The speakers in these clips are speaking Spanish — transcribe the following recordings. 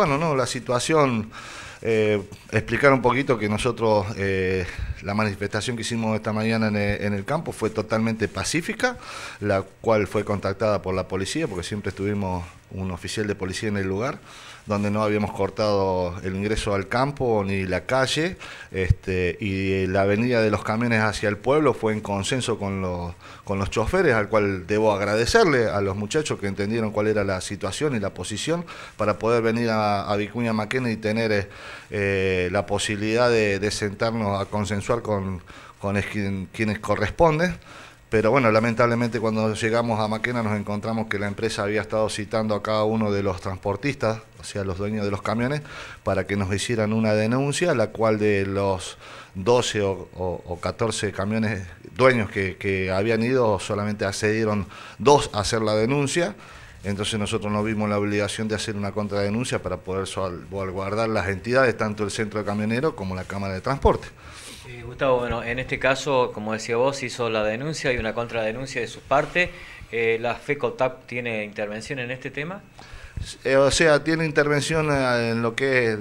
bueno, no, la situación eh, explicar un poquito que nosotros eh, la manifestación que hicimos esta mañana en el, campo fue totalmente pacífica, la cual fue contactada por la policía, porque siempre estuvimos un oficial de policía en el lugar, donde no habíamos cortado el ingreso al campo ni la calle, este, y la avenida de los camiones hacia el pueblo fue en consenso con los, con los choferes, al cual debo agradecerle a los muchachos que entendieron cuál era la situación y la posición para poder venir a, Vicuña Mackenna y tener... Eh, eh, la posibilidad de, sentarnos a consensuar con, con quienes corresponden. Pero bueno, lamentablemente cuando llegamos a Maquena nos encontramos que la empresa había estado citando a cada uno de los transportistas, o sea, los dueños de los camiones, para que nos hicieran una denuncia, la cual de los 12 o, 14 camiones dueños que, que habían ido, solamente accedieron dos a hacer la denuncia entonces nosotros no vimos la obligación de hacer una contradenuncia para poder salvaguardar las entidades, tanto el centro de camioneros como la Cámara de Transporte. Gustavo, bueno, en este caso, como decía vos, hizo la denuncia y una contradenuncia de su parte. Eh, ¿La FECOTAP tiene intervención en este tema? Eh, o sea, tiene intervención eh, en lo que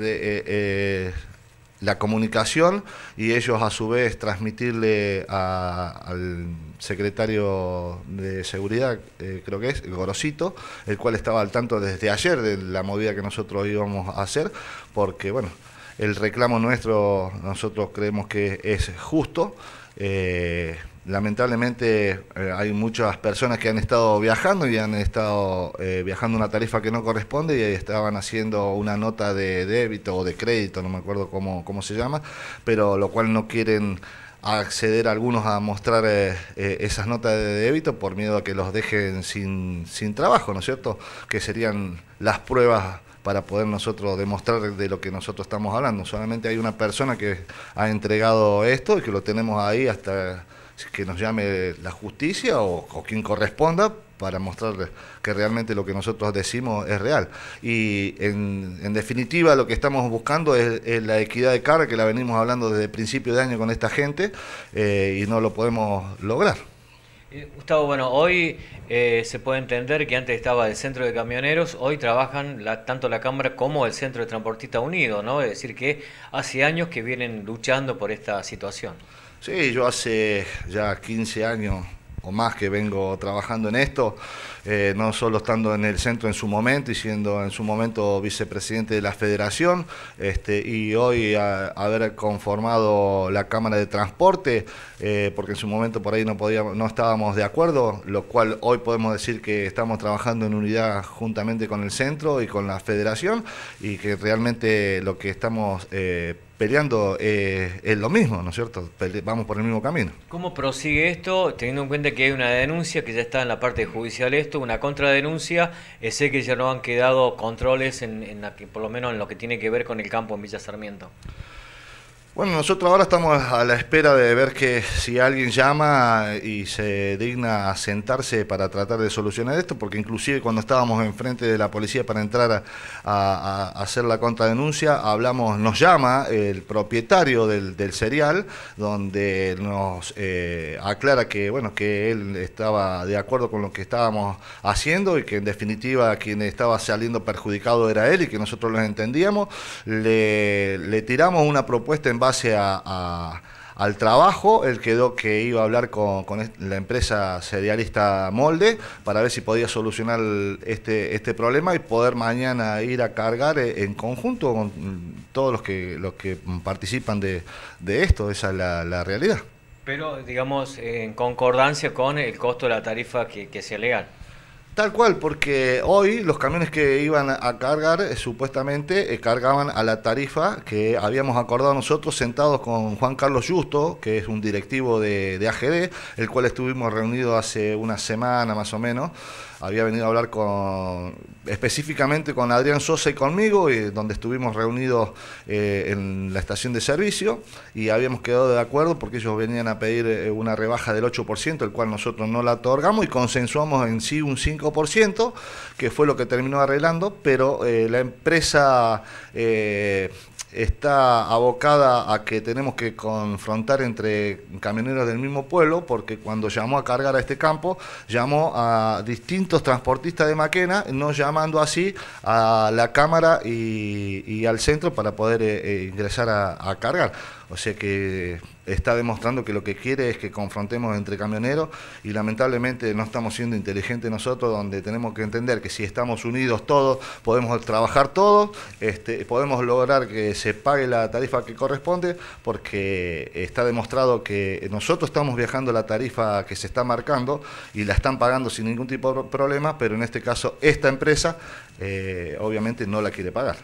es la comunicación y ellos a su vez transmitirle al secretario de Seguridad, eh, creo que es, Gorosito, el cual estaba al tanto desde ayer de la movida que nosotros íbamos a hacer, porque bueno, el reclamo nuestro nosotros creemos que es justo. Eh, lamentablemente eh, hay muchas personas que han estado viajando y han estado viajando una tarifa que no corresponde y estaban haciendo una nota de débito o de crédito, no me acuerdo cómo, cómo se llama, pero lo cual no quieren a acceder a algunos a mostrar eh, eh, esas notas de débito por miedo a que los dejen sin, sin trabajo, ¿no es cierto? Que serían las pruebas para poder nosotros demostrar de lo que nosotros estamos hablando. Solamente hay una persona que ha entregado esto y que lo tenemos ahí hasta que nos llame la justicia o, o quien corresponda para mostrarles que realmente lo que nosotros decimos es real. Y en, en definitiva lo que estamos buscando es, la equidad de cara, que la venimos hablando desde principio de año con esta gente eh, y no lo podemos lograr. Eh, Gustavo, bueno, hoy eh, se puede entender que antes estaba el centro de camioneros, hoy trabajan la, tanto la Cámara como el centro de transportistas unidos, ¿no? Es decir, que hace años que vienen luchando por esta situación. Sí, yo hace ya 15 años o más que vengo trabajando en esto, eh, no solo estando en el centro en su momento y siendo en su momento vicepresidente de la federación, este, y hoy haber conformado la Cámara de Transporte, eh, porque en su momento por ahí no, podíamos, no estábamos de acuerdo, lo cual hoy podemos decir que estamos trabajando en unidad juntamente con el centro y con la federación, y que realmente lo que estamos... Eh, peleando eh, es lo mismo, ¿no es cierto? vamos por el mismo camino. ¿Cómo prosigue esto, teniendo en cuenta que hay una denuncia, que ya está en la parte judicial esto, una contradenuncia? Eh, sé que ya no han quedado controles, en, la por lo menos en lo que tiene que ver con el campo en Villa Sarmiento. Bueno, nosotros ahora estamos a la espera de ver que si alguien llama y se digna a sentarse para tratar de solucionar esto, porque inclusive cuando estábamos enfrente de la policía para entrar a, hacer la contradenuncia, hablamos, nos llama el propietario del, del cereal, donde nos eh, aclara que bueno que él estaba de acuerdo con lo que estábamos haciendo y que en definitiva quien estaba saliendo perjudicado era él y que nosotros lo entendíamos. Le, le tiramos una propuesta en base base al trabajo, él quedó que iba a hablar con, la empresa serialista Molde para ver si podía solucionar este, este problema y poder mañana ir a cargar eh, en conjunto con todos los que, los que participan de, de esto. Esa es la, realidad. Pero, digamos, en concordancia con el costo de la tarifa que, que se alegan. Tal cual, porque hoy los camiones que iban a cargar eh, supuestamente eh, cargaban a la tarifa que habíamos acordado nosotros sentados con Juan Carlos Justo, que es un directivo de, AGD, el cual estuvimos reunidos hace una semana más o menos. Había venido a hablar con específicamente con Adrián Sosa y conmigo, y eh, donde estuvimos reunidos en la estación de servicio y habíamos quedado de acuerdo porque ellos venían a pedir una rebaja del 8%, el cual nosotros no la otorgamos y consensuamos en sí un 5 ciento que fue lo que terminó arreglando, pero eh, la empresa eh, está abocada a que tenemos que confrontar entre camioneros del mismo pueblo, porque cuando llamó a cargar a este campo, llamó a distintos transportistas de Maquena, no llamando así a la Cámara y, al centro para poder eh, ingresar a, a cargar. O sea que está demostrando que lo que quiere es que confrontemos entre camioneros y lamentablemente no estamos siendo inteligentes nosotros, donde tenemos que entender que si estamos unidos todos, podemos trabajar todos, este, podemos lograr que se pague la tarifa que corresponde, porque está demostrado que nosotros estamos viajando la tarifa que se está marcando y la están pagando sin ningún tipo de problema, pero en este caso esta empresa eh, obviamente no la quiere pagar.